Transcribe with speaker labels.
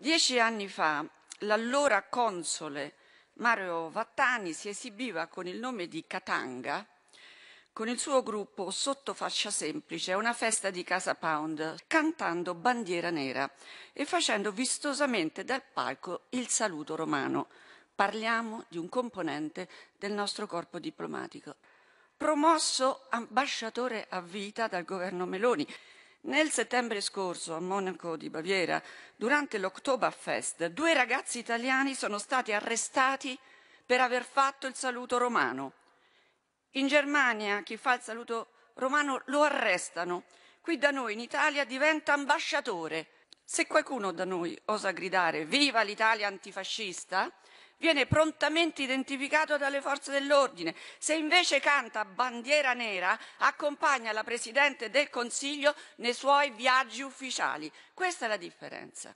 Speaker 1: Dieci anni fa l'allora console Mario Vattani si esibiva con il nome di Katanga con il suo gruppo Sotto Fascia Semplice a una festa di Casa Pound, cantando Bandiera Nera e facendo vistosamente dal palco il saluto romano. Parliamo di un componente del nostro corpo diplomatico. Promosso ambasciatore a vita dal governo Meloni, nel settembre scorso a Monaco di Baviera, durante l'Oktoberfest, due ragazzi italiani sono stati arrestati per aver fatto il saluto romano. In Germania chi fa il saluto romano lo arrestano. Qui da noi in Italia diventa ambasciatore. Se qualcuno da noi osa gridare Viva l'Italia antifascista, viene prontamente identificato dalle forze dell'ordine. Se invece canta bandiera nera, accompagna la Presidente del Consiglio nei suoi viaggi ufficiali. Questa è la differenza.